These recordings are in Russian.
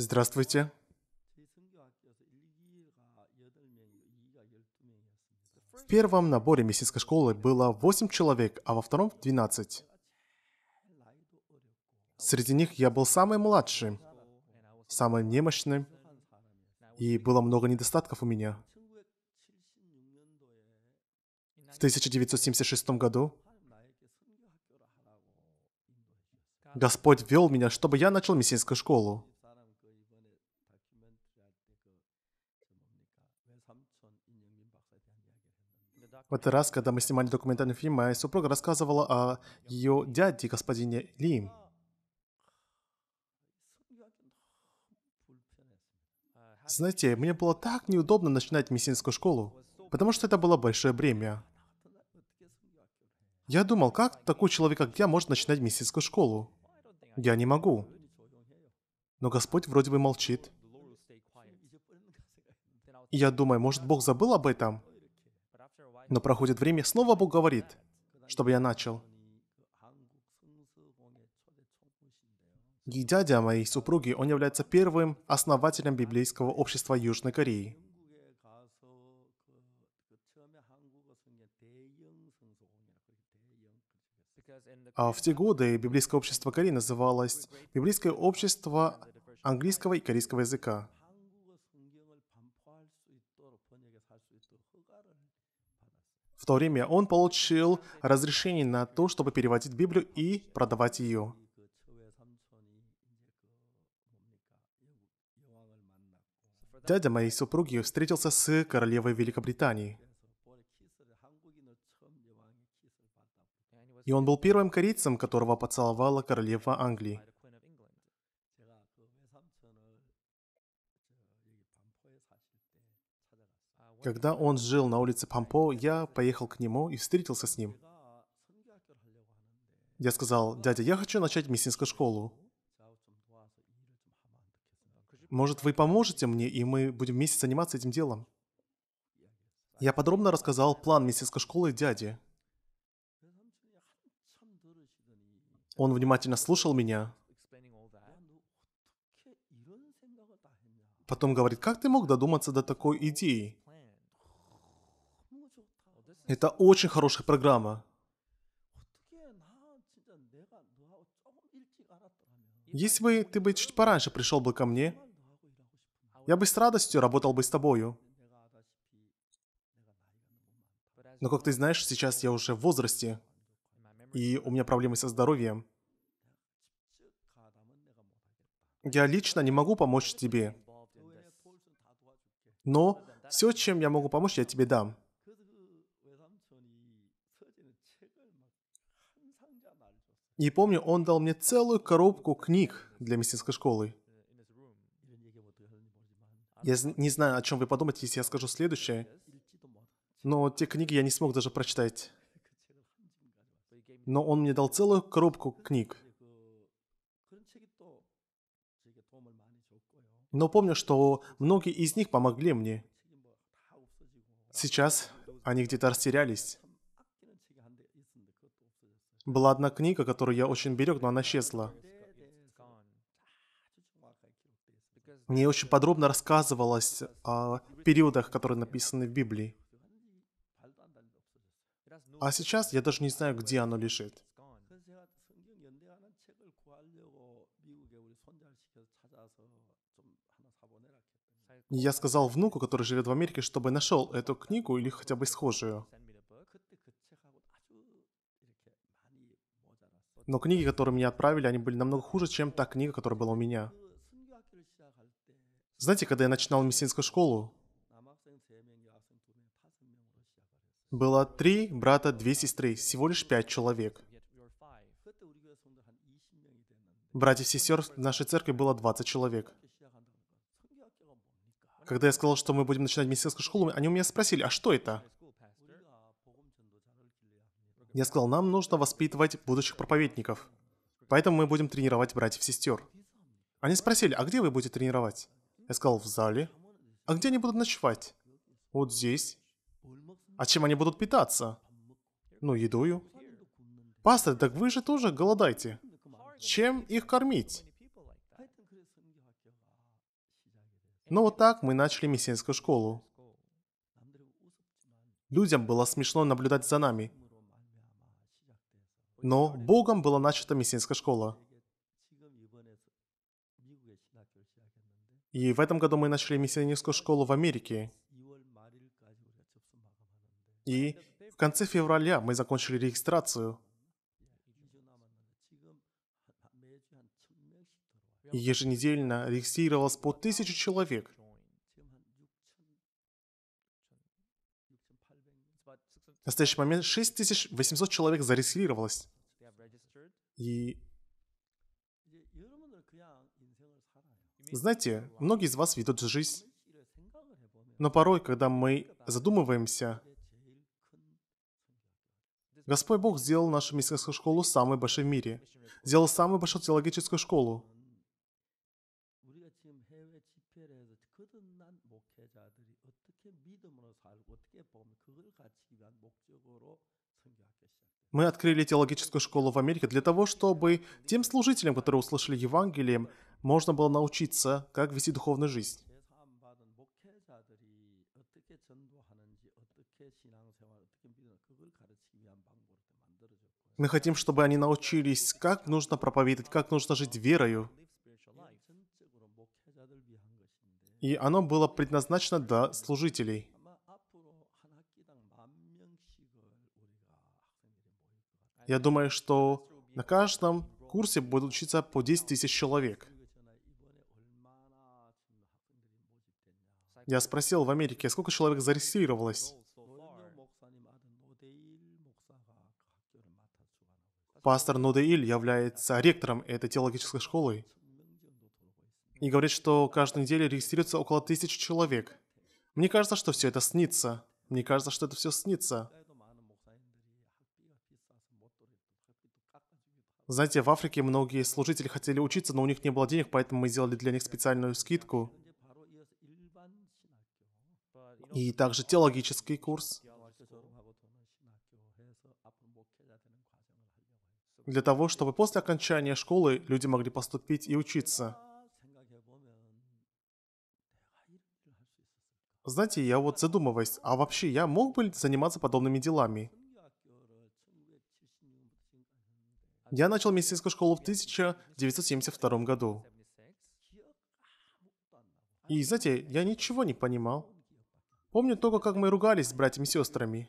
Здравствуйте. В первом наборе мессийской школы было 8 человек, а во втором 12. Среди них я был самый младший, самый немощный, и было много недостатков у меня. В 1976 году Господь вел меня, чтобы я начал мессийскую школу. В этот раз, когда мы снимали документальный фильм, моя супруга рассказывала о ее дяде, господине Ли. Знаете, мне было так неудобно начинать медицинскую школу, потому что это было большое бремя. Я думал, как такой человек, как я, может начинать медицинскую школу? Я не могу. Но Господь вроде бы молчит. И я думаю, может, Бог забыл об этом? Но проходит время, снова Бог говорит, чтобы я начал. И дядя моей супруги, он является первым основателем библейского общества Южной Кореи. А в те годы библейское общество Кореи называлось Библейское общество английского и корейского языка. то время он получил разрешение на то, чтобы переводить Библию и продавать ее. Дядя моей супруги встретился с королевой Великобритании. И он был первым корейцем, которого поцеловала королева Англии. Когда он жил на улице Пампо, я поехал к нему и встретился с ним. Я сказал, дядя, я хочу начать мессинскую школу. Может, вы поможете мне, и мы будем вместе заниматься этим делом? Я подробно рассказал план мессинской школы дяде. Он внимательно слушал меня. Потом говорит, как ты мог додуматься до такой идеи? Это очень хорошая программа. Если бы ты бы чуть пораньше пришел бы ко мне, я бы с радостью работал бы с тобою. Но как ты знаешь, сейчас я уже в возрасте, и у меня проблемы со здоровьем. Я лично не могу помочь тебе. Но все, чем я могу помочь, я тебе дам. И помню, он дал мне целую коробку книг для медицинской школы. Я не знаю, о чем вы подумаете, если я скажу следующее. Но те книги я не смог даже прочитать. Но он мне дал целую коробку книг. Но помню, что многие из них помогли мне. Сейчас они где-то растерялись. Была одна книга, которую я очень берег, но она исчезла. Мне очень подробно рассказывалось о периодах, которые написаны в Библии. А сейчас я даже не знаю, где оно лежит. Я сказал внуку, который живет в Америке, чтобы нашел эту книгу или хотя бы схожую. Но книги, которые мне отправили, они были намного хуже, чем та книга, которая была у меня. Знаете, когда я начинал мессинскую школу, было три брата, две сестры, всего лишь пять человек. Братьев и сестер в нашей церкви было 20 человек. Когда я сказал, что мы будем начинать медицинскую школу, они у меня спросили, а что это? Я сказал, нам нужно воспитывать будущих проповедников. Поэтому мы будем тренировать братьев и сестер. Они спросили, а где вы будете тренировать? Я сказал, в зале. А где они будут ночевать? Вот здесь. А чем они будут питаться? Ну, едою. Пастор, так вы же тоже голодаете. Чем их кормить? Ну вот так мы начали мессианскую школу. Людям было смешно наблюдать за нами но Богом была начата мессианская школа. И в этом году мы начали миссионерскую школу в Америке. И в конце февраля мы закончили регистрацию. Еженедельно регистрировалось по тысяче человек. В настоящий момент 6800 человек зарегистрировалось. И знаете, многие из вас ведут жизнь, но порой, когда мы задумываемся, Господь Бог сделал нашу миссионерскую школу самой большой в мире. Сделал самую большую теологическую школу. Мы открыли теологическую школу в Америке для того, чтобы тем служителям, которые услышали Евангелие, можно было научиться, как вести духовную жизнь. Мы хотим, чтобы они научились, как нужно проповедовать, как нужно жить верою. И оно было предназначено для служителей. Я думаю, что на каждом курсе будет учиться по 10 тысяч человек. Я спросил в Америке, сколько человек зарегистрировалось. Пастор Нудеиль является ректором этой теологической школы и говорит, что каждую неделю регистрируется около тысячи человек. Мне кажется, что все это снится. Мне кажется, что это все снится. Знаете, в Африке многие служители хотели учиться, но у них не было денег, поэтому мы сделали для них специальную скидку. И также теологический курс. Для того, чтобы после окончания школы люди могли поступить и учиться. Знаете, я вот задумываюсь, а вообще я мог бы заниматься подобными делами? Я начал медицинскую школу в 1972 году. И, знаете, я ничего не понимал. Помню только, как мы ругались с братьями и сестрами.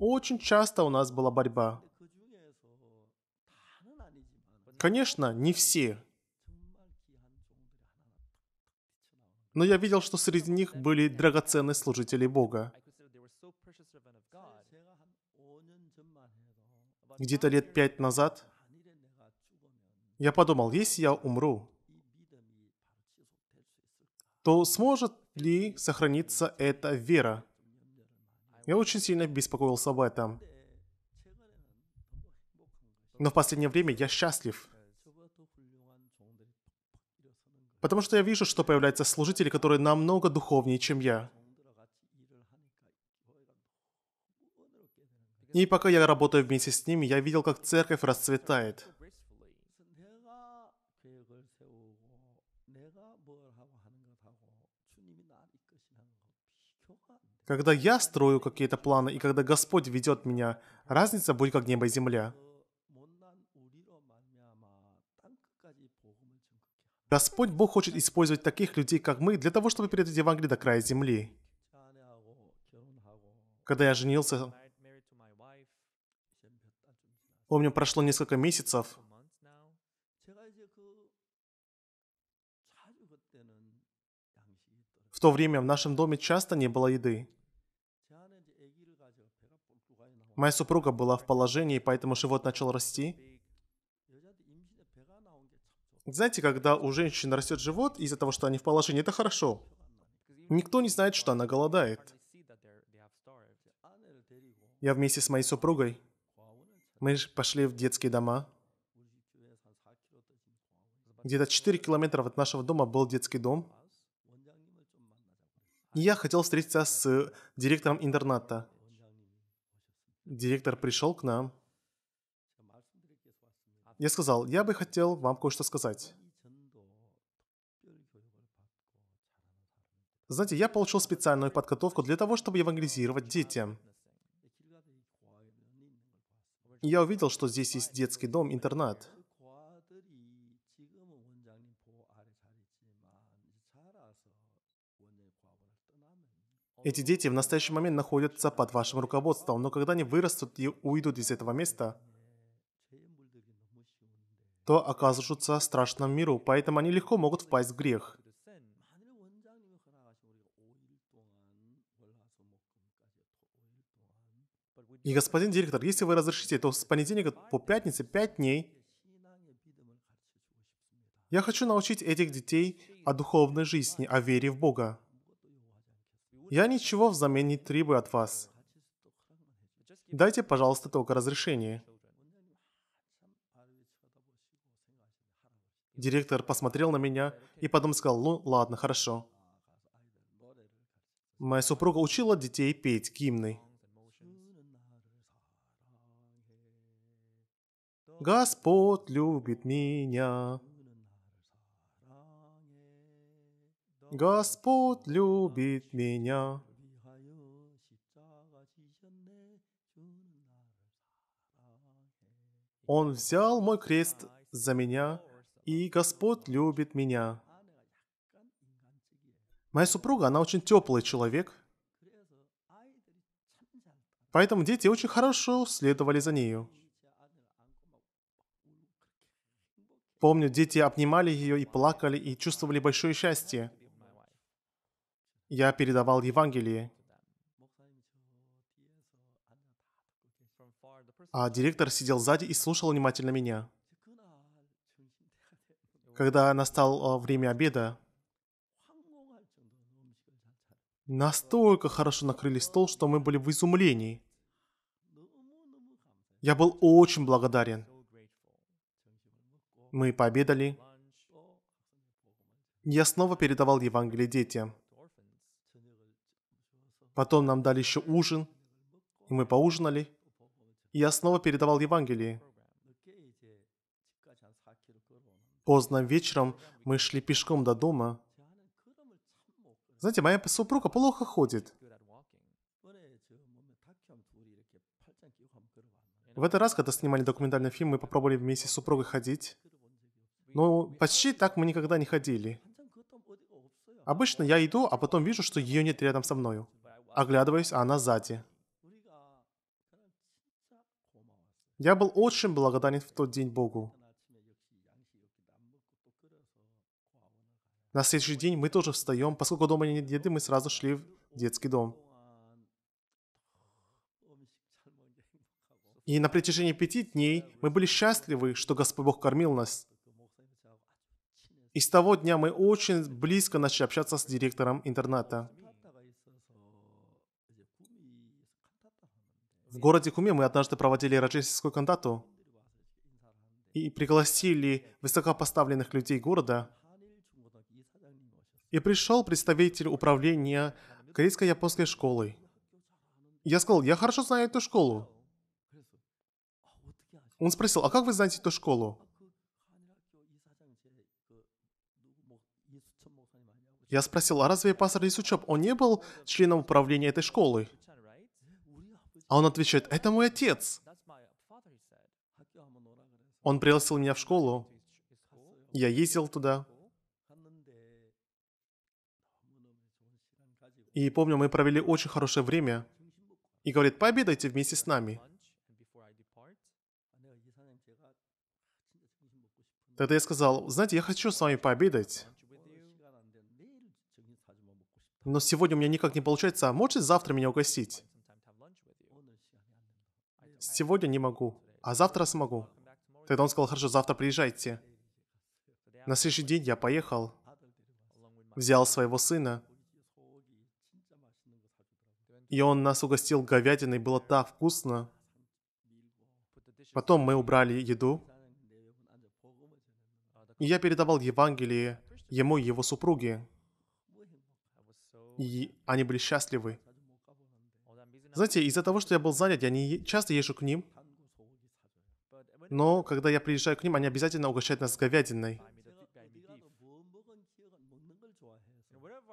Очень часто у нас была борьба. Конечно, не все. Но я видел, что среди них были драгоценные служители Бога. где-то лет пять назад, я подумал, если я умру, то сможет ли сохраниться эта вера? Я очень сильно беспокоился об этом. Но в последнее время я счастлив. Потому что я вижу, что появляются служители, которые намного духовнее, чем я. И пока я работаю вместе с ними, я видел, как церковь расцветает. Когда я строю какие-то планы, и когда Господь ведет меня, разница будет как небо и земля. Господь Бог хочет использовать таких людей, как мы, для того, чтобы передать Евангелие до края земли. Когда я женился, Помню, прошло несколько месяцев. В то время в нашем доме часто не было еды. Моя супруга была в положении, поэтому живот начал расти. Знаете, когда у женщин растет живот из-за того, что они в положении, это хорошо. Никто не знает, что она голодает. Я вместе с моей супругой мы пошли в детские дома. Где-то 4 километра от нашего дома был детский дом. И я хотел встретиться с э, директором интерната. Директор пришел к нам. Я сказал, я бы хотел вам кое-что сказать. Знаете, я получил специальную подготовку для того, чтобы евангелизировать детям я увидел, что здесь есть детский дом-интернат. Эти дети в настоящий момент находятся под вашим руководством, но когда они вырастут и уйдут из этого места, то окажутся в страшном миру, поэтому они легко могут впасть в грех – И, господин директор, если вы разрешите, то с понедельника по пятницу пять дней я хочу научить этих детей о духовной жизни, о вере в Бога. Я ничего взамен не требую от вас. Дайте, пожалуйста, только разрешение. Директор посмотрел на меня и потом сказал, ну ладно, хорошо. Моя супруга учила детей петь гимны. Господь любит меня. Господь любит меня. Он взял мой крест за меня, и Господь любит меня. Моя супруга, она очень теплый человек, поэтому дети очень хорошо следовали за нею. Помню, дети обнимали ее и плакали, и чувствовали большое счастье. Я передавал Евангелие. А директор сидел сзади и слушал внимательно меня. Когда настало а, время обеда, настолько хорошо накрыли стол, что мы были в изумлении. Я был очень благодарен. Мы пообедали. Я снова передавал Евангелие детям. Потом нам дали еще ужин, и мы поужинали. И я снова передавал Евангелие. Поздно вечером мы шли пешком до дома. Знаете, моя супруга плохо ходит. В этот раз, когда снимали документальный фильм, мы попробовали вместе с супругой ходить. Но ну, почти так мы никогда не ходили. Обычно я иду, а потом вижу, что ее нет рядом со мною. Оглядываюсь, а она сзади. Я был очень благодарен в тот день Богу. На следующий день мы тоже встаем, поскольку дома нет еды, мы сразу шли в детский дом. И на протяжении пяти дней мы были счастливы, что Господь Бог кормил нас. И с того дня мы очень близко начали общаться с директором интерната. В городе Куме мы однажды проводили рождественскую кантату и пригласили высокопоставленных людей города. И пришел представитель управления корейско-японской школы. Я сказал, я хорошо знаю эту школу. Он спросил, а как вы знаете эту школу? Я спросил, а разве пастор Исучоп, он не был членом управления этой школы? А он отвечает, это мой отец. Он пригласил меня в школу. Я ездил туда. И помню, мы провели очень хорошее время. И говорит, пообедайте вместе с нами. Тогда я сказал, знаете, я хочу с вами пообедать но сегодня у меня никак не получается, а можете завтра меня угостить? Сегодня не могу, а завтра смогу. Тогда он сказал, хорошо, завтра приезжайте. На следующий день я поехал, взял своего сына, и он нас угостил говядиной, было так вкусно. Потом мы убрали еду, и я передавал Евангелие ему и его супруге и они были счастливы. Знаете, из-за того, что я был занят, я не часто езжу к ним, но когда я приезжаю к ним, они обязательно угощают нас говядиной.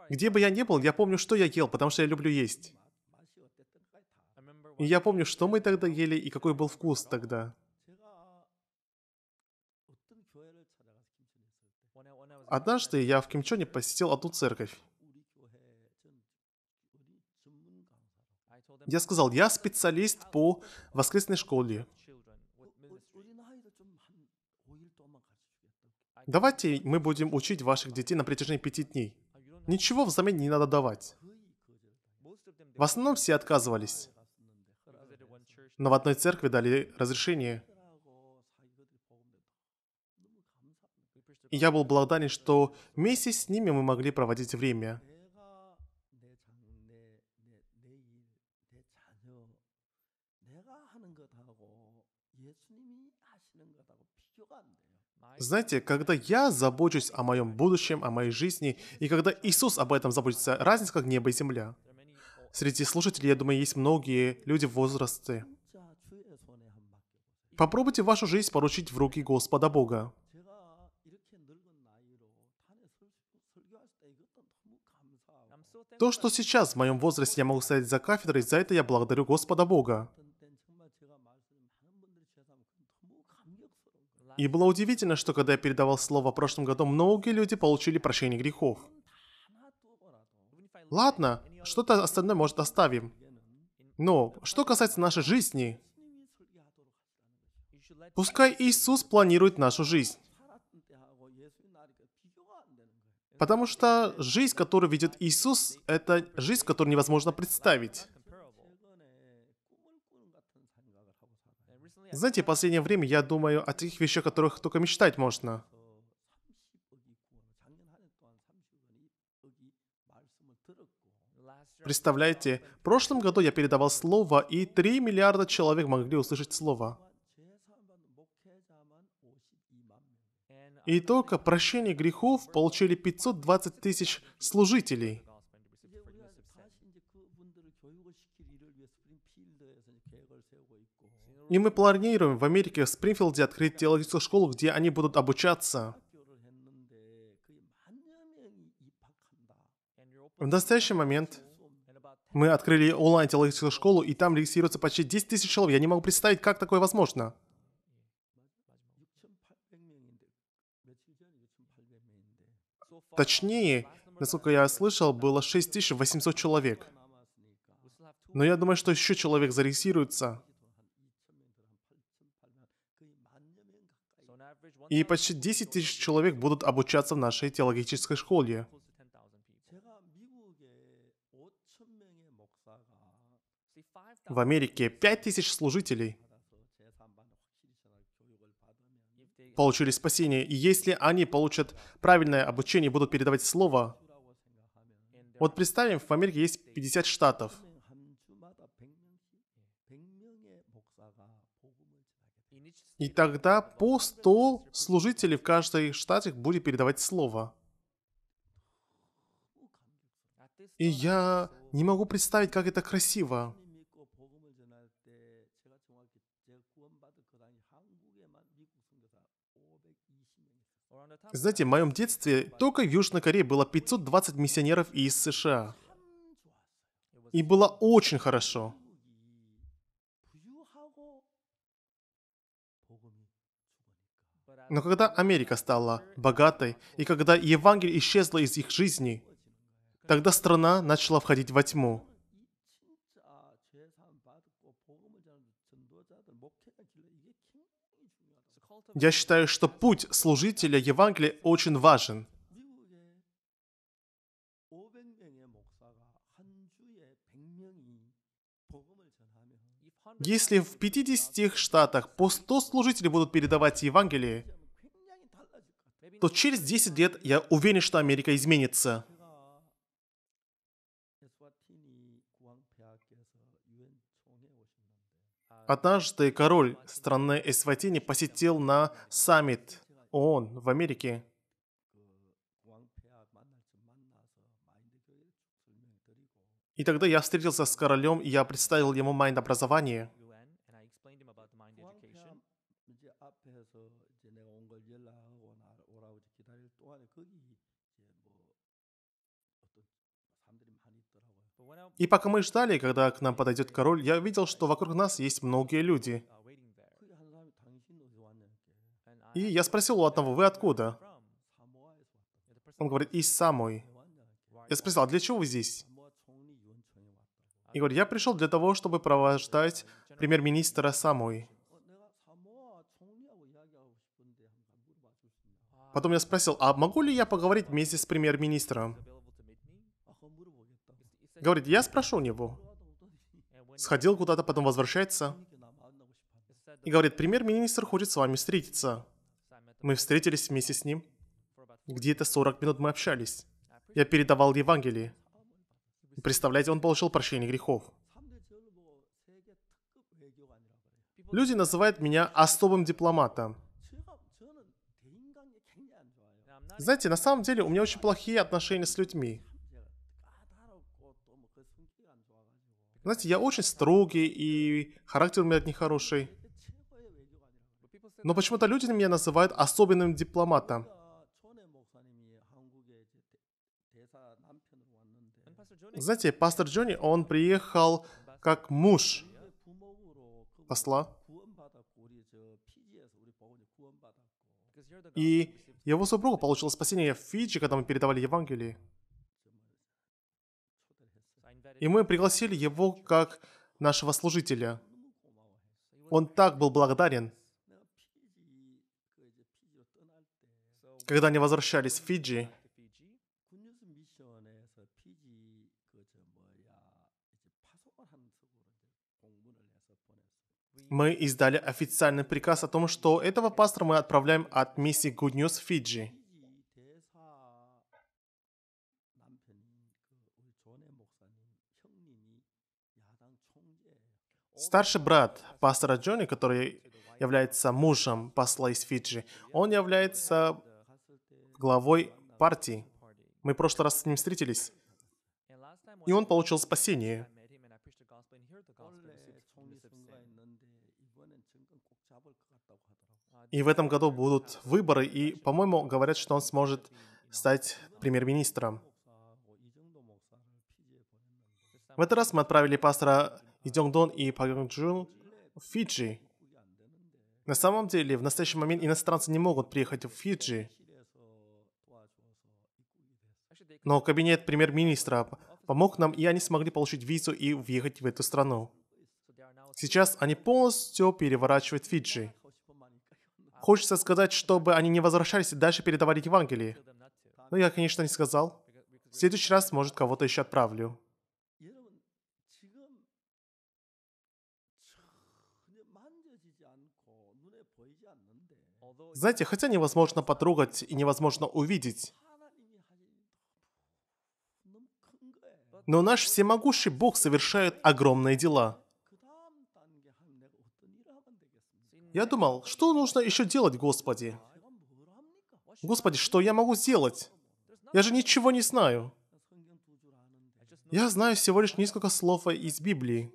Где бы я ни был, я помню, что я ел, потому что я люблю есть. И я помню, что мы тогда ели и какой был вкус тогда. Однажды я в Кимчоне посетил одну церковь. Я сказал, я специалист по воскресной школе. Давайте мы будем учить ваших детей на протяжении пяти дней. Ничего взамен не надо давать. В основном все отказывались. Но в одной церкви дали разрешение. И я был благодарен, что вместе с ними мы могли проводить время. 전혀 Знаете, когда я забочусь о моем будущем, о моей жизни, и когда Иисус об этом заботится, разница как небо и земля. Среди слушателей, я думаю, есть многие люди в возрасте. Попробуйте вашу жизнь поручить в руки Господа Бога. То, что сейчас в моем возрасте я могу стоять за кафедрой, за это я благодарю Господа Бога. И было удивительно, что когда я передавал слово в прошлом году, многие люди получили прощение грехов. Ладно, что-то остальное, может, оставим. Но, что касается нашей жизни, пускай Иисус планирует нашу жизнь. Потому что жизнь, которую ведет Иисус, это жизнь, которую невозможно представить. Знаете, в последнее время я думаю о таких вещах, о которых только мечтать можно. Представляете, в прошлом году я передавал слово, и 3 миллиарда человек могли услышать слово. И только прощение грехов получили 520 тысяч служителей. И мы планируем в Америке, в Спрингфилде открыть теологическую школу, где они будут обучаться. В настоящий момент мы открыли онлайн-теологическую школу, и там регистрируется почти 10 тысяч человек. Я не могу представить, как такое возможно. Точнее, насколько я слышал, было 6800 человек. Но я думаю, что еще человек зарегистрируется. И почти 10 тысяч человек будут обучаться в нашей теологической школе. В Америке 5 тысяч служителей. получили спасение, и если они получат правильное обучение и будут передавать слово, вот представим, в Америке есть 50 штатов. И тогда по 100 служителей в каждой штате будет передавать слово. И я не могу представить, как это красиво. Знаете, в моем детстве только в Южной Корее было 520 миссионеров из США. И было очень хорошо. Но когда Америка стала богатой, и когда Евангелие исчезло из их жизни, тогда страна начала входить во тьму. Я считаю, что путь служителя Евангелия очень важен. Если в 50 штатах по 100 служителей будут передавать Евангелие, то через 10 лет я уверен, что Америка изменится. Однажды король страны Эсватини посетил на саммит ООН в Америке. И тогда я встретился с королем, и я представил ему майнд образование. И пока мы ждали, когда к нам подойдет король, я видел, что вокруг нас есть многие люди. И я спросил у одного, вы откуда? Он говорит, из Самой. Я спросил, а для чего вы здесь? И говорит, я пришел для того, чтобы провождать премьер-министра Самой. Потом я спросил, а могу ли я поговорить вместе с премьер-министром? Говорит, я спрошу у него. Сходил куда-то, потом возвращается. И говорит, премьер-министр хочет с вами встретиться. Мы встретились вместе с ним. Где-то 40 минут мы общались. Я передавал Евангелие. Представляете, он получил прощение грехов. Люди называют меня особым дипломатом. Знаете, на самом деле у меня очень плохие отношения с людьми. Знаете, я очень строгий, и характер у меня нехороший. Но почему-то люди меня называют особенным дипломатом. Знаете, пастор Джонни, он приехал как муж посла. И его супруга получила спасение в Фиджи, когда мы передавали Евангелие. И мы пригласили его как нашего служителя. Он так был благодарен. Когда они возвращались в Фиджи, мы издали официальный приказ о том, что этого пастора мы отправляем от миссии Good News в Фиджи. Старший брат пастора Джонни, который является мужем посла из Фиджи, он является главой партии. Мы в прошлый раз с ним встретились. И он получил спасение. И в этом году будут выборы, и, по-моему, говорят, что он сможет стать премьер-министром. В этот раз мы отправили пастора 이정돈 и Пагангджун в Фиджи. На самом деле, в настоящий момент иностранцы не могут приехать в Фиджи. Но кабинет премьер-министра помог нам, и они смогли получить визу и въехать в эту страну. Сейчас они полностью переворачивают Фиджи. Хочется сказать, чтобы они не возвращались и дальше передавали Евангелие. Но я, конечно, не сказал. В следующий раз, может, кого-то еще отправлю. Знаете, хотя невозможно потрогать и невозможно увидеть, но наш всемогущий Бог совершает огромные дела. Я думал, что нужно еще делать, Господи? Господи, что я могу сделать? Я же ничего не знаю. Я знаю всего лишь несколько слов из Библии.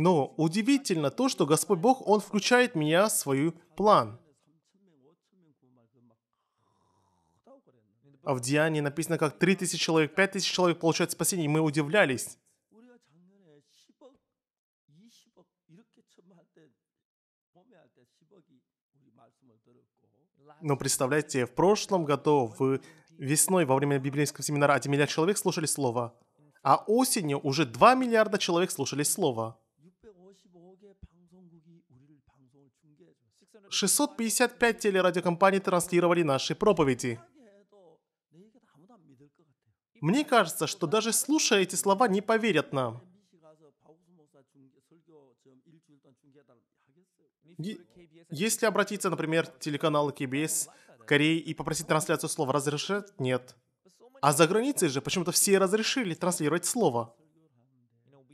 Но удивительно то, что Господь Бог, Он включает меня в свой план. А в Диане написано, как 3000 человек, 5000 человек получают спасение, и мы удивлялись. Но представляете, в прошлом году, в весной, во время библейского семинара, 1 миллиард человек слушали Слово. А осенью уже 2 миллиарда человек слушали Слово. 655 телерадиокомпаний транслировали наши проповеди. Мне кажется, что даже слушая эти слова, не поверят нам. Если обратиться, например, к телеканалу КБС Кореи и попросить трансляцию слова разрешат, нет. А за границей же почему-то все разрешили транслировать слово.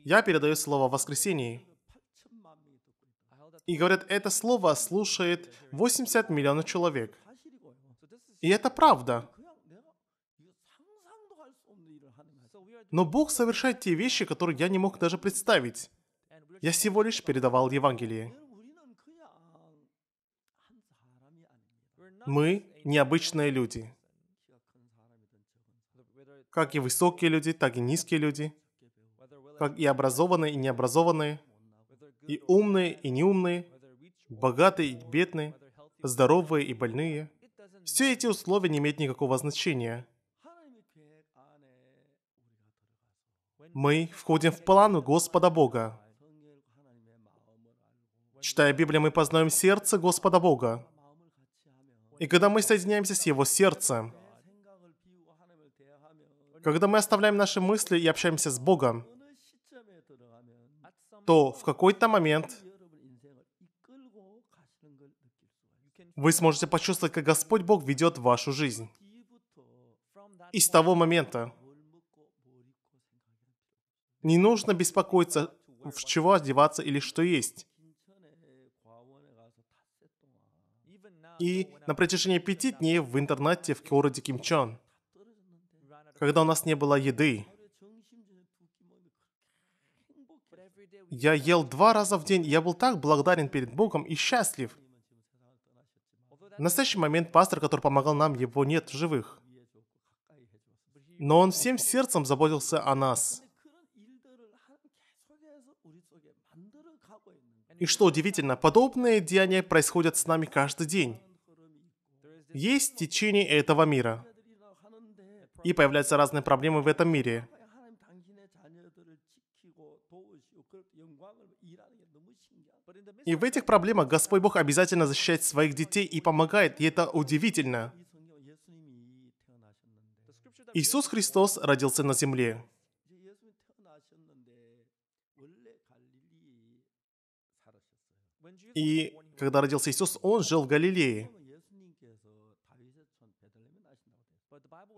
Я передаю слово в воскресенье. И говорят, это слово слушает 80 миллионов человек. И это правда. Но Бог совершает те вещи, которые я не мог даже представить. Я всего лишь передавал Евангелие. Мы необычные люди. Как и высокие люди, так и низкие люди. Как и образованные, и необразованные. И умные, и неумные, богатые и бедные, здоровые и больные. Все эти условия не имеют никакого значения. Мы входим в план Господа Бога. Читая Библию, мы познаем сердце Господа Бога. И когда мы соединяемся с Его сердцем, когда мы оставляем наши мысли и общаемся с Богом, то в какой-то момент вы сможете почувствовать, как Господь Бог ведет вашу жизнь. И с того момента не нужно беспокоиться, в чего одеваться или что есть. И на протяжении пяти дней в интернате в городе Кимчон, когда у нас не было еды, Я ел два раза в день, я был так благодарен перед Богом и счастлив. В настоящий момент пастор, который помогал нам, его нет в живых. Но он всем сердцем заботился о нас. И что удивительно, подобные деяния происходят с нами каждый день. Есть течение этого мира. И появляются разные проблемы в этом мире. И в этих проблемах Господь Бог обязательно защищает своих детей и помогает, и это удивительно. Иисус Христос родился на земле. И когда родился Иисус, он жил в Галилее.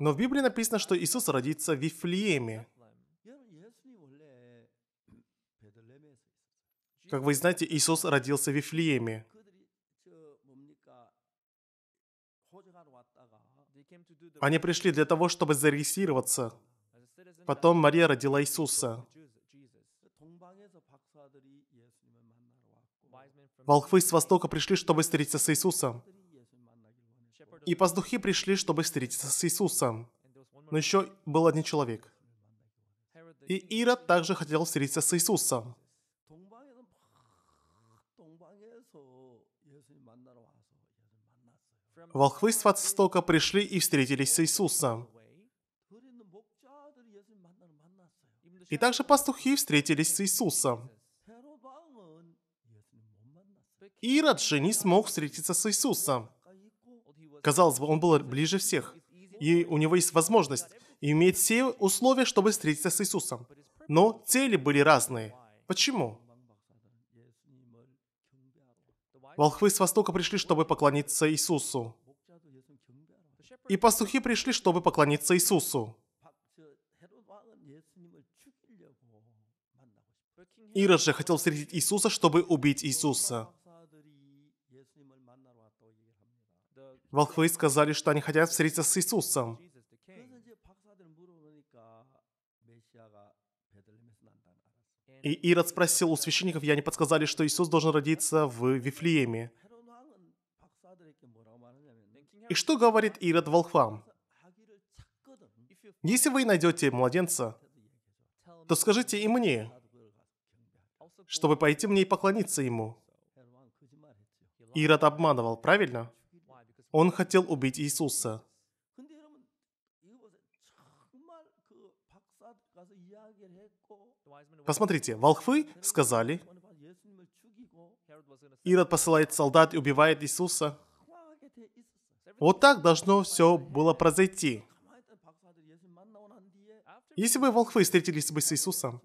Но в Библии написано, что Иисус родится в Вифлееме. Как вы знаете, Иисус родился в Вифлееме. Они пришли для того, чтобы зарегистрироваться. Потом Мария родила Иисуса. Волхвы с востока пришли, чтобы встретиться с Иисусом. И пастухи пришли, чтобы встретиться с Иисусом. Но еще был один человек. И Ира также хотел встретиться с Иисусом. Волхвы с востока пришли и встретились с Иисусом. И также пастухи встретились с Иисусом. Ирод же не смог встретиться с Иисусом. Казалось бы, он был ближе всех. И у него есть возможность и иметь все условия, чтобы встретиться с Иисусом. Но цели были разные. Почему? Волхвы с востока пришли, чтобы поклониться Иисусу. И пастухи пришли, чтобы поклониться Иисусу. Ирод же хотел встретить Иисуса, чтобы убить Иисуса. Волхвы сказали, что они хотят встретиться с Иисусом. И Ирод спросил у священников, я не подсказали, что Иисус должен родиться в Вифлееме. И что говорит Ирод Волхвам? Если вы найдете младенца, то скажите и мне, чтобы пойти мне и поклониться ему. Ирод обманывал, правильно? Он хотел убить Иисуса. Посмотрите, волхвы сказали, Ирод посылает солдат и убивает Иисуса. Вот так должно все было произойти. Если бы волхвы встретились бы с Иисусом,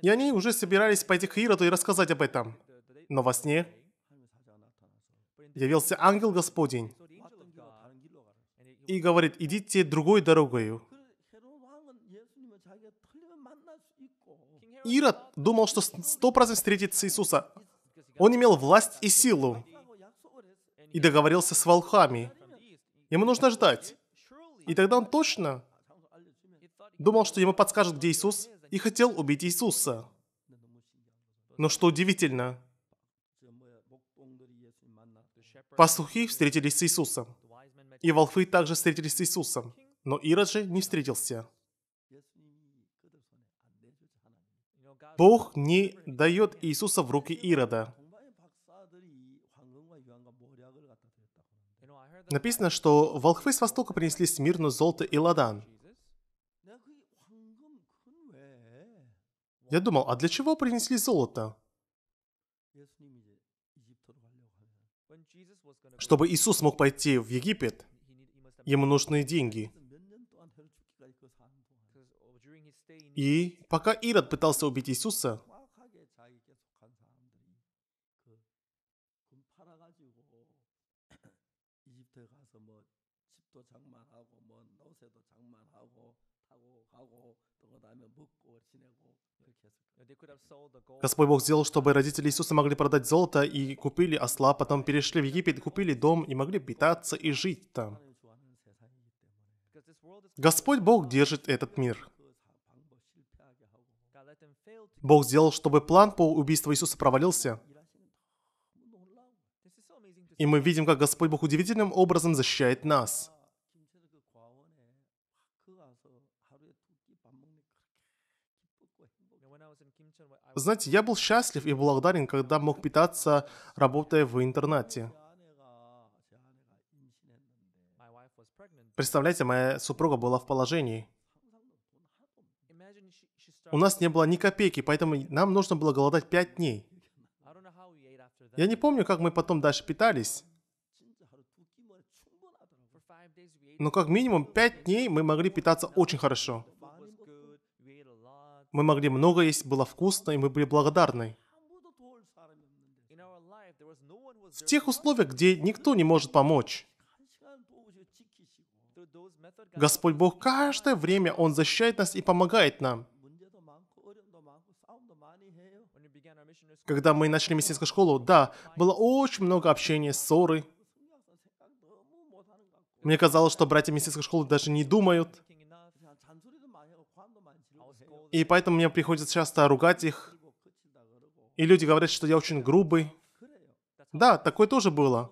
и они уже собирались пойти к Ироду и рассказать об этом, но во сне явился ангел Господень и говорит, идите другой дорогою. Ирод думал, что сто процентов встретит Иисуса. Он имел власть и силу. И договорился с волхами. Ему нужно ждать. И тогда он точно думал, что ему подскажут, где Иисус, и хотел убить Иисуса. Но что удивительно, пастухи встретились с Иисусом, и волхвы также встретились с Иисусом, но Ирод же не встретился. Бог не дает Иисуса в руки Ирода. Написано, что волхвы с востока принесли смирну золото и ладан. Я думал, а для чего принесли золото? Чтобы Иисус мог пойти в Египет, ему нужны деньги – И пока Ирод пытался убить Иисуса, Господь Бог сделал, чтобы родители Иисуса могли продать золото и купили осла, потом перешли в Египет, купили дом и могли питаться и жить там. Господь Бог держит этот мир. Бог сделал, чтобы план по убийству Иисуса провалился. И мы видим, как Господь Бог удивительным образом защищает нас. Знаете, я был счастлив и благодарен, когда мог питаться, работая в интернате. Представляете, моя супруга была в положении. У нас не было ни копейки, поэтому нам нужно было голодать пять дней. Я не помню, как мы потом дальше питались. Но как минимум пять дней мы могли питаться очень хорошо. Мы могли много есть, было вкусно, и мы были благодарны. В тех условиях, где никто не может помочь. Господь Бог каждое время Он защищает нас и помогает нам. Когда мы начали медицинскую школу, да, было очень много общения, ссоры. Мне казалось, что братья медицинской школы даже не думают. И поэтому мне приходится часто ругать их. И люди говорят, что я очень грубый. Да, такое тоже было.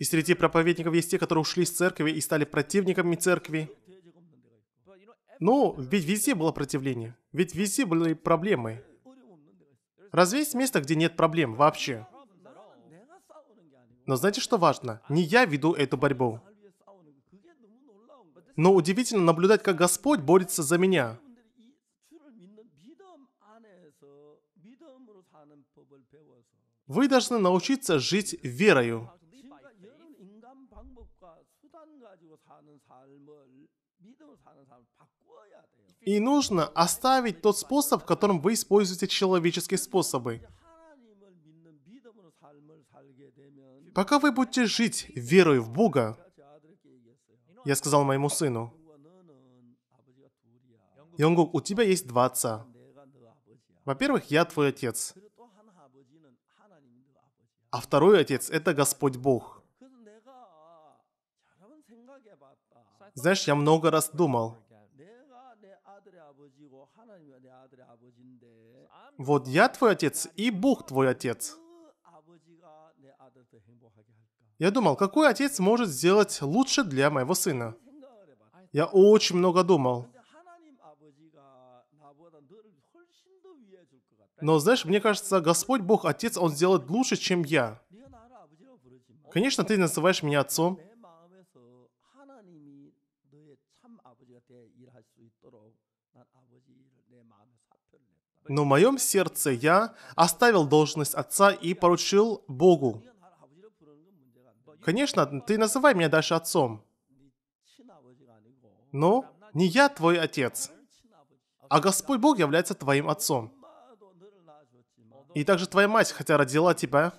И среди проповедников есть те, которые ушли из церкви и стали противниками церкви. Но ну, ведь везде было противление. Ведь везде были проблемы. Разве есть место, где нет проблем вообще? Но знаете, что важно? Не я веду эту борьбу. Но удивительно наблюдать, как Господь борется за меня. Вы должны научиться жить верою. И нужно оставить тот способ, которым вы используете человеческие способы. Пока вы будете жить верой в Бога, я сказал моему сыну, Йонгук, у тебя есть два отца. Во-первых, я твой отец. А второй отец – это Господь Бог. Знаешь, я много раз думал, Вот я твой отец и Бог твой отец. Я думал, какой отец может сделать лучше для моего сына? Я очень много думал. Но знаешь, мне кажется, Господь Бог Отец, Он сделает лучше, чем я. Конечно, ты называешь меня отцом, Но в моем сердце я оставил должность отца и поручил Богу. Конечно, ты называй меня даже отцом. Но не я твой отец, а Господь Бог является твоим отцом. И также твоя мать, хотя родила тебя,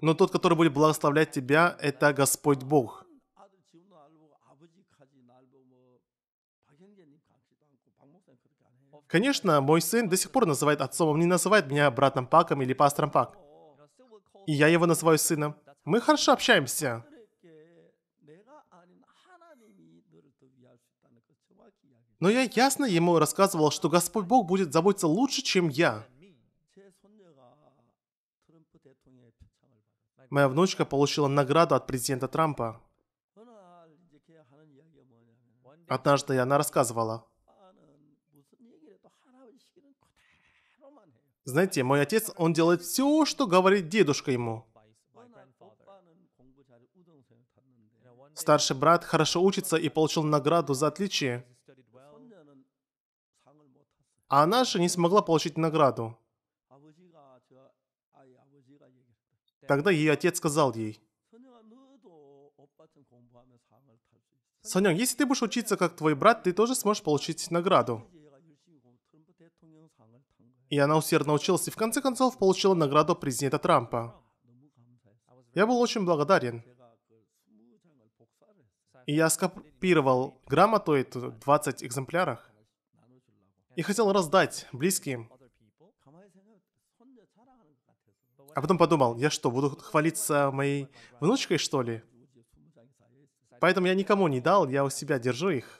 но тот, который будет благословлять тебя, это Господь Бог. Конечно, мой сын до сих пор называет отцом, он не называет меня братом Паком или пастором Пак. И я его называю сыном. Мы хорошо общаемся. Но я ясно ему рассказывал, что Господь Бог будет заботиться лучше, чем я. Моя внучка получила награду от президента Трампа. Однажды она рассказывала. Знаете, мой отец, он делает все, что говорит дедушка ему. Старший брат хорошо учится и получил награду за отличие. А она же не смогла получить награду. Тогда ее отец сказал ей, «Сонёк, если ты будешь учиться как твой брат, ты тоже сможешь получить награду» и она усердно училась и в конце концов получила награду президента Трампа. Я был очень благодарен. И я скопировал грамоту эту в 20 экземплярах и хотел раздать близким. А потом подумал, я что, буду хвалиться моей внучкой, что ли? Поэтому я никому не дал, я у себя держу их.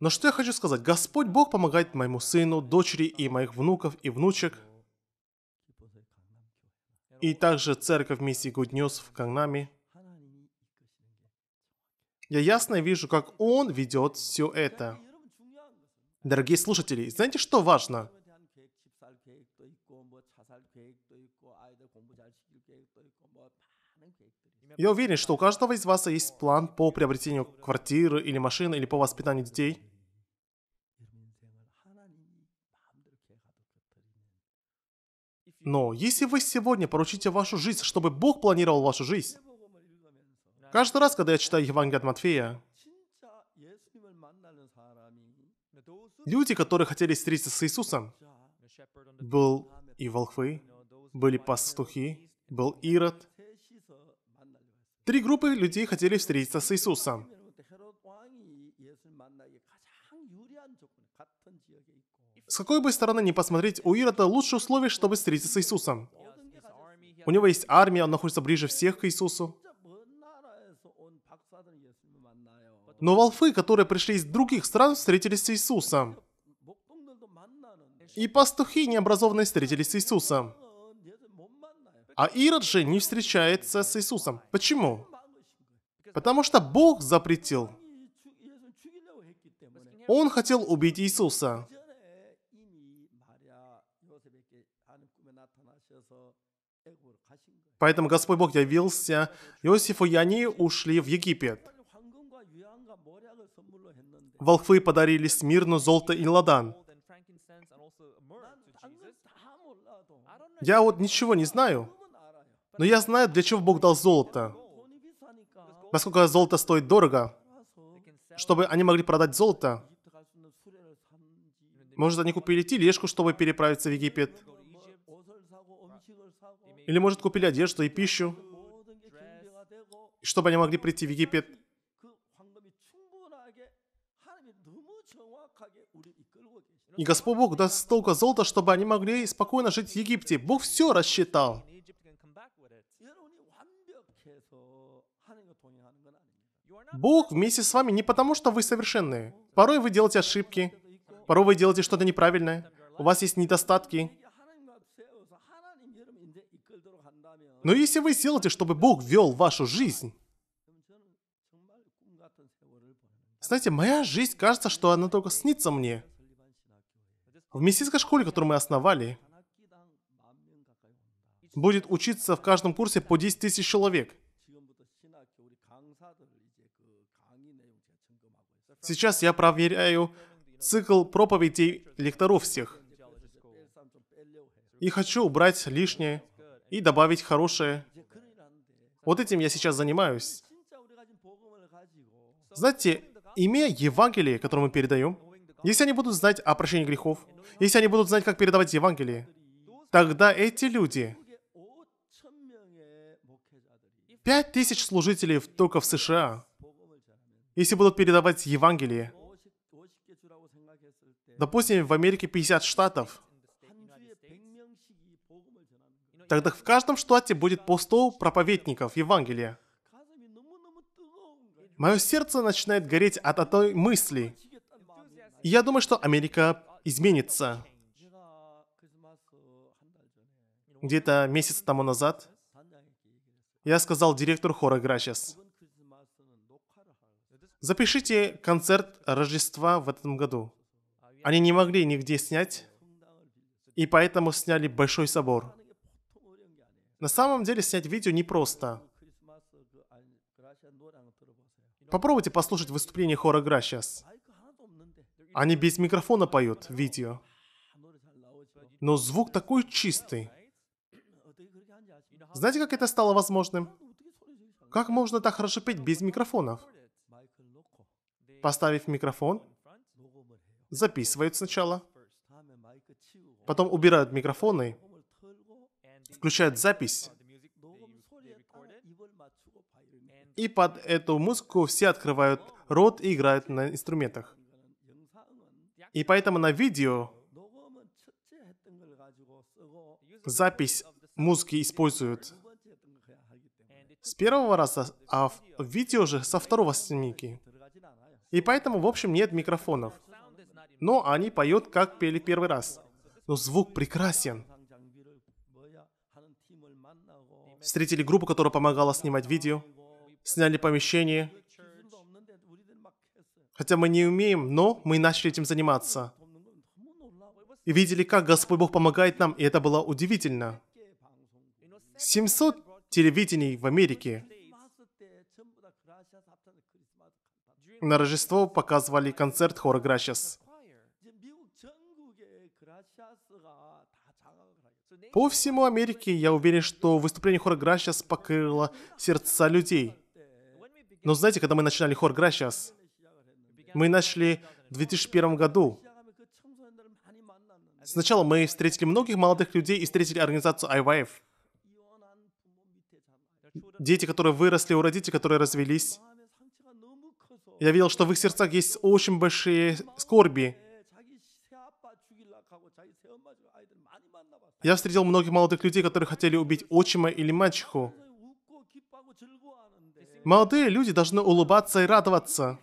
Но что я хочу сказать, Господь Бог помогает моему сыну, дочери и моих внуков и внучек, и также церковь миссии Good News в Каннаме. Я ясно вижу, как Он ведет все это. Дорогие слушатели, знаете, что важно? Я уверен, что у каждого из вас есть план по приобретению квартиры или машины, или по воспитанию детей. Но если вы сегодня поручите вашу жизнь, чтобы Бог планировал вашу жизнь, каждый раз, когда я читаю Евангелие от Матфея, люди, которые хотели встретиться с Иисусом, был и волхвы, были пастухи, был Ирод, Три группы людей хотели встретиться с Иисусом. С какой бы стороны не посмотреть, у Ирода лучшие условия, чтобы встретиться с Иисусом. У него есть армия, он находится ближе всех к Иисусу. Но волфы, которые пришли из других стран, встретились с Иисусом. И пастухи необразованные встретились с Иисусом. А Ирод же не встречается с Иисусом. Почему? Потому что Бог запретил. Он хотел убить Иисуса. Поэтому Господь Бог явился Иосифу, и они ушли в Египет. Волхвы подарили Смирну золото и ладан. Я вот ничего не знаю. Но я знаю, для чего Бог дал золото. Поскольку золото стоит дорого, чтобы они могли продать золото, может, они купили тележку, чтобы переправиться в Египет. Или, может, купили одежду и пищу, чтобы они могли прийти в Египет. И Господь Бог даст столько золота, чтобы они могли спокойно жить в Египте. Бог все рассчитал. Бог вместе с вами не потому, что вы совершенные. Порой вы делаете ошибки, порой вы делаете что-то неправильное, у вас есть недостатки. Но если вы сделаете, чтобы Бог вел вашу жизнь, знаете, моя жизнь кажется, что она только снится мне. В мессийской школе, которую мы основали, будет учиться в каждом курсе по 10 тысяч человек – Сейчас я проверяю цикл проповедей лекторов всех. И хочу убрать лишнее и добавить хорошее. Вот этим я сейчас занимаюсь. Знаете, имея Евангелие, которое мы передаем, если они будут знать о прощении грехов, если они будут знать, как передавать Евангелие, тогда эти люди Пять тысяч служителей только в США. Если будут передавать Евангелие, допустим, в Америке 50 штатов, тогда в каждом штате будет по 100 проповедников Евангелия. Мое сердце начинает гореть от одной мысли. И я думаю, что Америка изменится. Где-то месяц тому назад я сказал директору хора Грачес. Запишите концерт Рождества в этом году. Они не могли нигде снять, и поэтому сняли Большой собор. На самом деле снять видео непросто. Попробуйте послушать выступление хора Грачес. Они без микрофона поют видео. Но звук такой чистый. Знаете, как это стало возможным? Как можно так хорошо петь без микрофонов? Поставив микрофон, записывают сначала, потом убирают микрофоны, включают запись, и под эту музыку все открывают рот и играют на инструментах. И поэтому на видео запись музыки используют с первого раза, а в видео же со второго снимки. И поэтому, в общем, нет микрофонов. Но они поют, как пели первый раз. Но звук прекрасен. Встретили группу, которая помогала снимать видео. Сняли помещение. Хотя мы не умеем, но мы начали этим заниматься. И видели, как Господь Бог помогает нам, и это было удивительно. 700 телевидений в Америке на Рождество показывали концерт хора «Грачас». По всему Америке я уверен, что выступление хора «Грачас» покрыло сердца людей. Но знаете, когда мы начинали хор «Грачас», мы начали в 2001 году. Сначала мы встретили многих молодых людей и встретили организацию iWave дети, которые выросли, у родителей, которые развелись. Я видел, что в их сердцах есть очень большие скорби. Я встретил многих молодых людей, которые хотели убить отчима или мачеху. Молодые люди должны улыбаться и радоваться.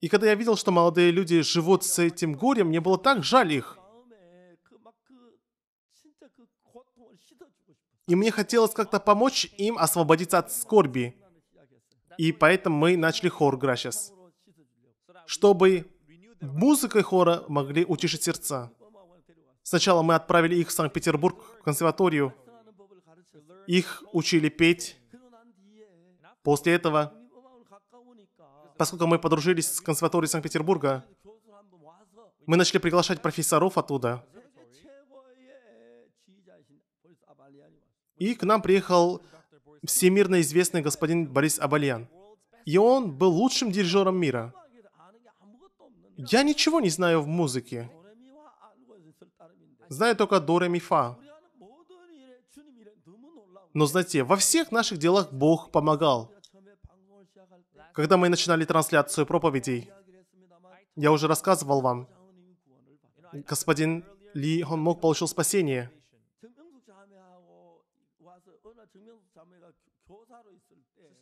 И когда я видел, что молодые люди живут с этим горем, мне было так жаль их. И мне хотелось как-то помочь им освободиться от скорби. И поэтому мы начали хор играть Чтобы музыкой хора могли утешить сердца. Сначала мы отправили их в Санкт-Петербург, в консерваторию. Их учили петь. После этого, поскольку мы подружились с консерваторией Санкт-Петербурга, мы начали приглашать профессоров оттуда. И к нам приехал всемирно известный господин Борис Абальян. И он был лучшим дирижером мира. Я ничего не знаю в музыке. Знаю только до ре ми фа. Но знаете, во всех наших делах Бог помогал. Когда мы начинали трансляцию проповедей, я уже рассказывал вам, господин Ли он мог, получил спасение.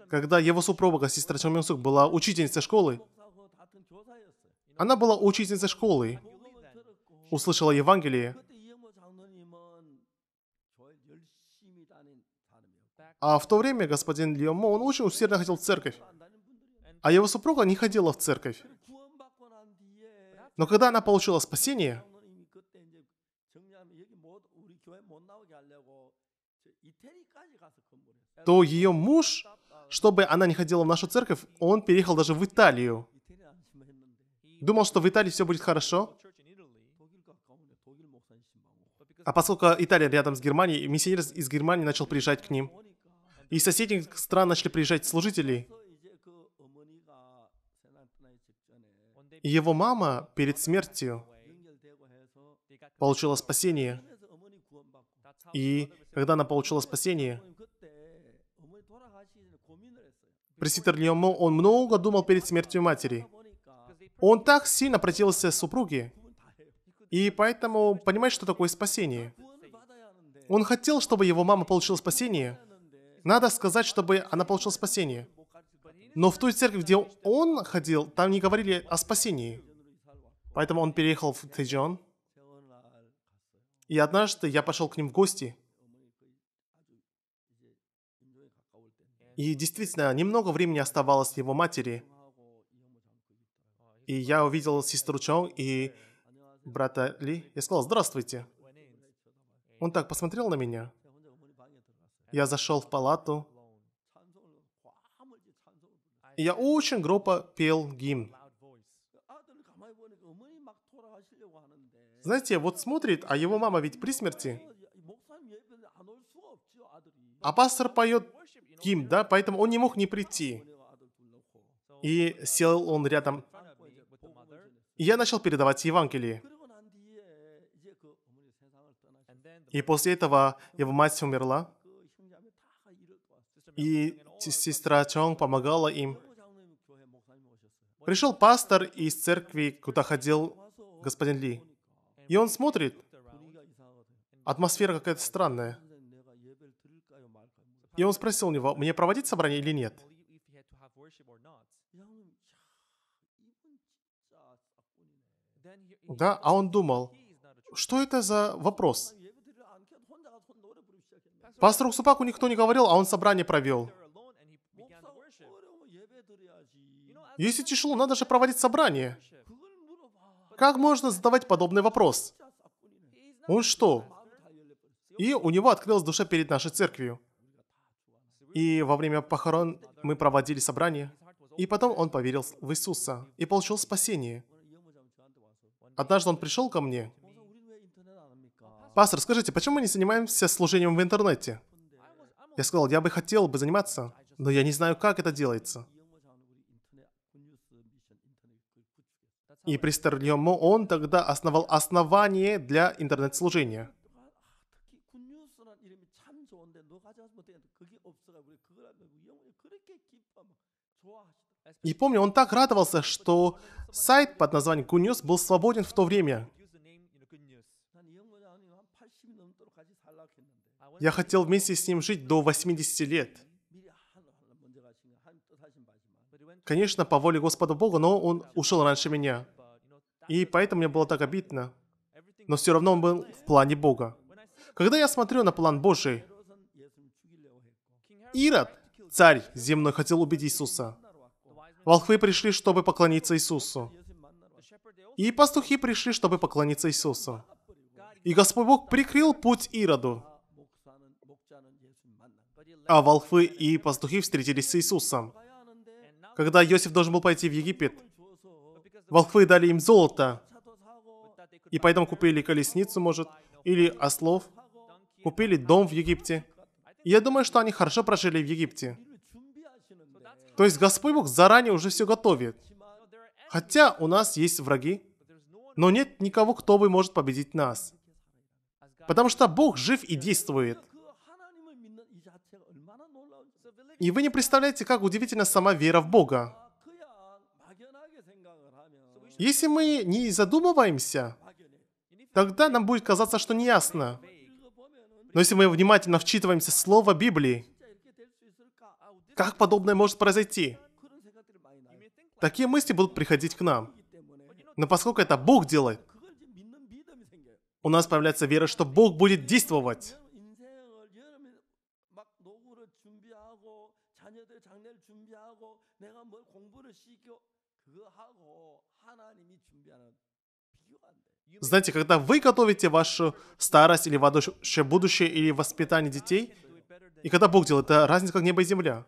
Когда его супруга, сестра Чомёнсук, была учительницей школы, она была учительницей школы, услышала Евангелие, А в то время господин Лиомо, он очень усердно ходил в церковь. А его супруга не ходила в церковь. Но когда она получила спасение, то ее муж, чтобы она не ходила в нашу церковь, он переехал даже в Италию. Думал, что в Италии все будет хорошо. А поскольку Италия рядом с Германией, миссионер из Германии начал приезжать к ним. И из соседних стран начали приезжать служители. его мама перед смертью получила спасение. И когда она получила спасение, Пресвитер Льомо, он много думал перед смертью матери. Он так сильно противился супруге, и поэтому понимает, что такое спасение. Он хотел, чтобы его мама получила спасение. Надо сказать, чтобы она получила спасение. Но в той церкви, где он ходил, там не говорили о спасении. Поэтому он переехал в Тэджон. И однажды я пошел к ним в гости. И действительно, немного времени оставалось его матери. И я увидел сестру Чонг и брата Ли. Я сказал, здравствуйте. Он так посмотрел на меня. Я зашел в палату. я очень грубо пел гимн. Знаете, вот смотрит, а его мама ведь при смерти. А пастор поет Ким, да, поэтому он не мог не прийти. И сел он рядом. И я начал передавать Евангелие. И после этого его мать умерла. И сестра Чонг помогала им. Пришел пастор из церкви, куда ходил господин Ли. И он смотрит. Атмосфера какая-то странная. И он спросил у него, мне проводить собрание или нет? Да, а он думал, что это за вопрос? Пастору Супаку никто не говорил, а он собрание провел. Если тяжело, надо же проводить собрание. Как можно задавать подобный вопрос? Он что? И у него открылась душа перед нашей церковью. И во время похорон мы проводили собрание. И потом он поверил в Иисуса и получил спасение. Однажды он пришел ко мне. «Пастор, скажите, почему мы не занимаемся служением в интернете?» Я сказал, я бы хотел бы заниматься, но я не знаю, как это делается. И пристер Льомо, он тогда основал основание для интернет-служения. И помню, он так радовался, что сайт под названием Гуньос был свободен в то время. Я хотел вместе с ним жить до 80 лет. Конечно, по воле Господа Бога, но он ушел раньше меня. И поэтому мне было так обидно. Но все равно он был в плане Бога. Когда я смотрю на план Божий, Ирод царь земной хотел убить Иисуса. Волхвы пришли, чтобы поклониться Иисусу. И пастухи пришли, чтобы поклониться Иисусу. И Господь Бог прикрыл путь Ироду. А волхвы и пастухи встретились с Иисусом. Когда Иосиф должен был пойти в Египет, волхвы дали им золото, и поэтому купили колесницу, может, или ослов, купили дом в Египте – я думаю, что они хорошо прожили в Египте. То есть Господь Бог заранее уже все готовит. Хотя у нас есть враги, но нет никого, кто бы может победить нас. Потому что Бог жив и действует. И вы не представляете, как удивительна сама вера в Бога. Если мы не задумываемся, тогда нам будет казаться, что неясно. Но если мы внимательно вчитываемся в слово Библии, как подобное может произойти? Такие мысли будут приходить к нам. Но поскольку это Бог делает, у нас появляется вера, что Бог будет действовать. Знаете, когда вы готовите вашу старость или ваше будущее или воспитание детей, и когда Бог делает, это разница как небо и земля.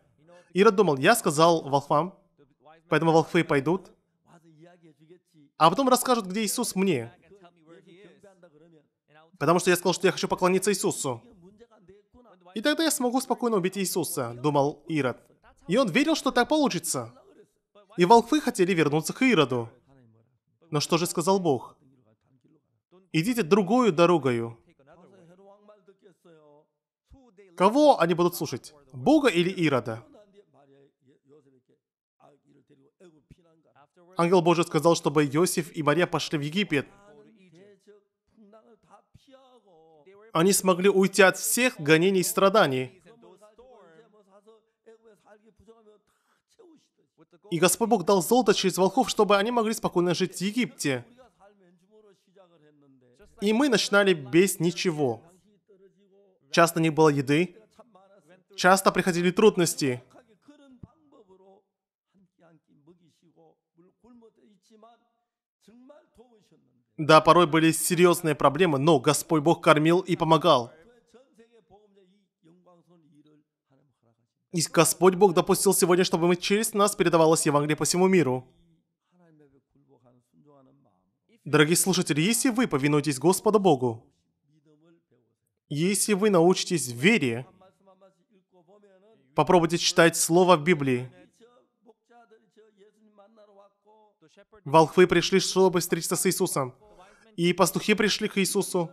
Ира думал, я сказал волхвам, поэтому волхвы пойдут, а потом расскажут, где Иисус мне. Потому что я сказал, что я хочу поклониться Иисусу. И тогда я смогу спокойно убить Иисуса, думал Ирод. И он верил, что так получится. И волхвы хотели вернуться к Ироду. Но что же сказал Бог? Идите другую дорогою. Кого они будут слушать? Бога или Ирода? Ангел Божий сказал, чтобы Иосиф и Мария пошли в Египет. Они смогли уйти от всех гонений и страданий. И Господь Бог дал золото через волхов, чтобы они могли спокойно жить в Египте. И мы начинали без ничего. Часто не было еды. Часто приходили трудности. Да, порой были серьезные проблемы, но Господь Бог кормил и помогал. И Господь Бог допустил сегодня, чтобы мы через нас передавалось Евангелие по всему миру. Дорогие слушатели, если вы повинуетесь Господу Богу, если вы научитесь вере, попробуйте читать Слово в Библии. Волхвы пришли, чтобы встретиться с Иисусом. И пастухи пришли к Иисусу.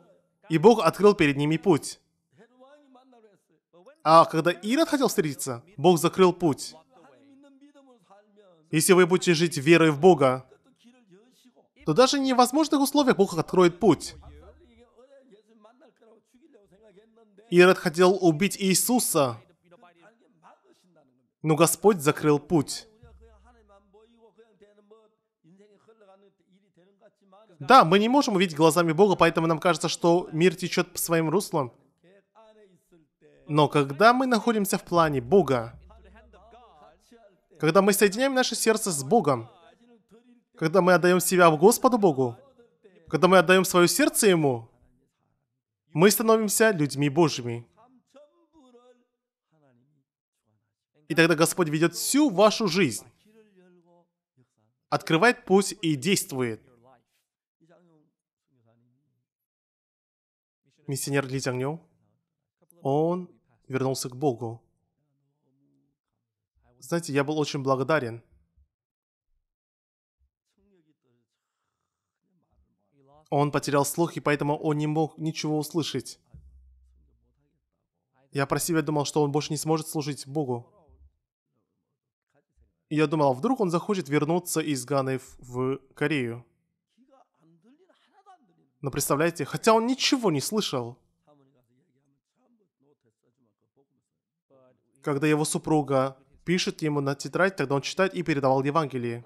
И Бог открыл перед ними путь. А когда Ирод хотел встретиться, Бог закрыл путь. Если вы будете жить верой в Бога, но даже в невозможных условиях Бог откроет путь. Ирод хотел убить Иисуса, но Господь закрыл путь. Да, мы не можем увидеть глазами Бога, поэтому нам кажется, что мир течет по своим руслам. Но когда мы находимся в плане Бога, когда мы соединяем наше сердце с Богом, когда мы отдаем себя в Господу Богу, когда мы отдаем свое сердце Ему, мы становимся людьми Божьими. И тогда Господь ведет всю вашу жизнь, открывает путь и действует. Миссионер Ли Цяньо, он вернулся к Богу. Знаете, я был очень благодарен – Он потерял слух, и поэтому он не мог ничего услышать. Я про себя думал, что он больше не сможет служить Богу. И я думал, а вдруг он захочет вернуться из Ганы в, в Корею. Но представляете, хотя он ничего не слышал. Когда его супруга пишет ему на тетрадь, тогда он читает и передавал Евангелие.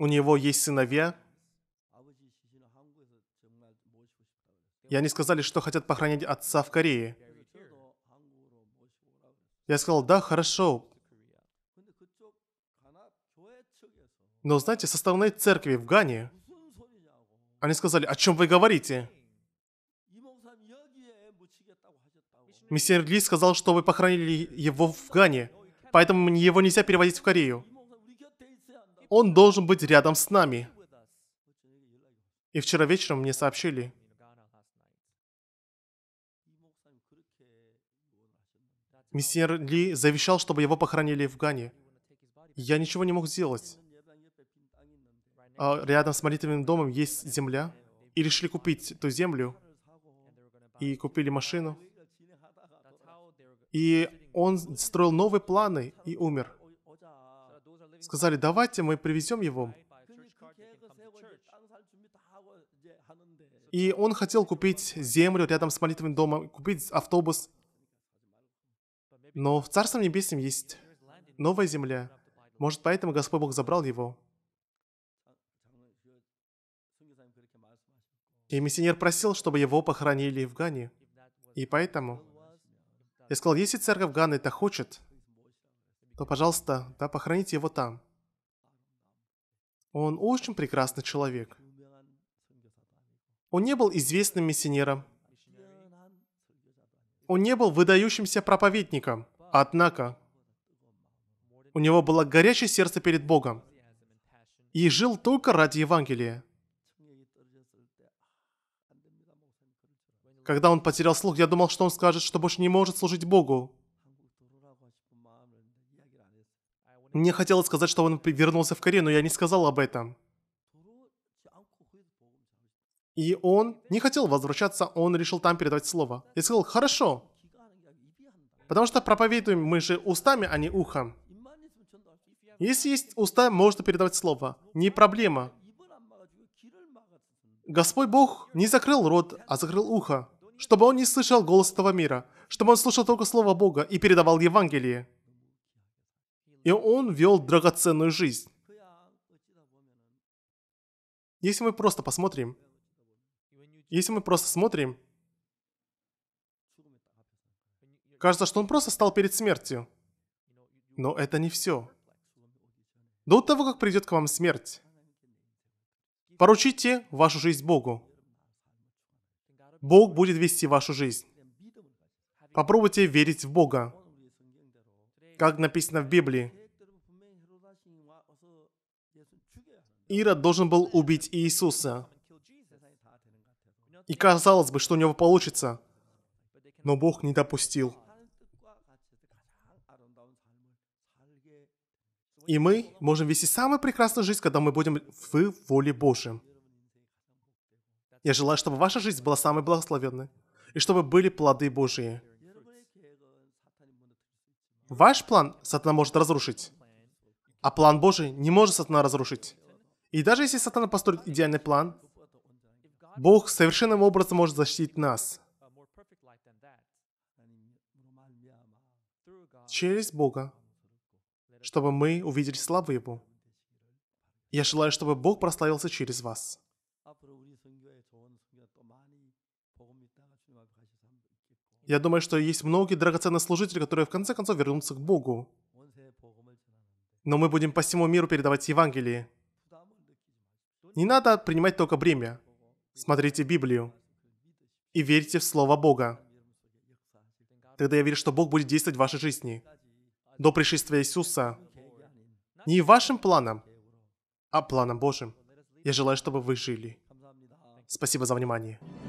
У него есть сыновья. И они сказали, что хотят похоронить отца в Корее. Я сказал, да, хорошо. Но знаете, со стороны церкви в Гане, они сказали, о чем вы говорите? Миссионер Ли сказал, что вы похоронили его в Гане, поэтому его нельзя переводить в Корею. Он должен быть рядом с нами. И вчера вечером мне сообщили, Миссионер Ли завещал, чтобы его похоронили в Гане. Я ничего не мог сделать. А рядом с молитвенным домом есть земля. И решили купить ту землю. И купили машину. И он строил новые планы и умер сказали, давайте мы привезем его. И он хотел купить землю рядом с молитвенным домом, купить автобус. Но в Царством Небесном есть новая земля. Может, поэтому Господь Бог забрал его. И миссионер просил, чтобы его похоронили в Гане. И поэтому я сказал, если церковь Ганы это хочет, то, пожалуйста, да, похороните его там. Он очень прекрасный человек. Он не был известным миссионером. Он не был выдающимся проповедником. Однако, у него было горячее сердце перед Богом. И жил только ради Евангелия. Когда он потерял слух, я думал, что он скажет, что больше не может служить Богу. Мне хотелось сказать, что он вернулся в Корею, но я не сказал об этом. И он не хотел возвращаться, он решил там передавать слово. И сказал, хорошо. Потому что проповедуем мы же устами, а не ухом. Если есть уста, можно передавать слово. Не проблема. Господь Бог не закрыл рот, а закрыл ухо, чтобы он не слышал голос этого мира, чтобы он слушал только Слово Бога и передавал Евангелие и он вел драгоценную жизнь. Если мы просто посмотрим, если мы просто смотрим, кажется, что он просто стал перед смертью. Но это не все. До того, как придет к вам смерть, поручите вашу жизнь Богу. Бог будет вести вашу жизнь. Попробуйте верить в Бога как написано в Библии. Ирод должен был убить Иисуса. И казалось бы, что у него получится. Но Бог не допустил. И мы можем вести самую прекрасную жизнь, когда мы будем в воле Божьей. Я желаю, чтобы ваша жизнь была самой благословенной, и чтобы были плоды Божьи. Ваш план сатана может разрушить, а план Божий не может сатана разрушить. И даже если сатана построит идеальный план, Бог совершенным образом может защитить нас. Через Бога, чтобы мы увидели славу Его. Я желаю, чтобы Бог прославился через вас. Я думаю, что есть многие драгоценные служители, которые в конце концов вернутся к Богу. Но мы будем по всему миру передавать Евангелие. Не надо принимать только бремя. Смотрите Библию и верьте в Слово Бога. Тогда я верю, что Бог будет действовать в вашей жизни до пришествия Иисуса. Не вашим планом, а планом Божьим. Я желаю, чтобы вы жили. Спасибо за внимание.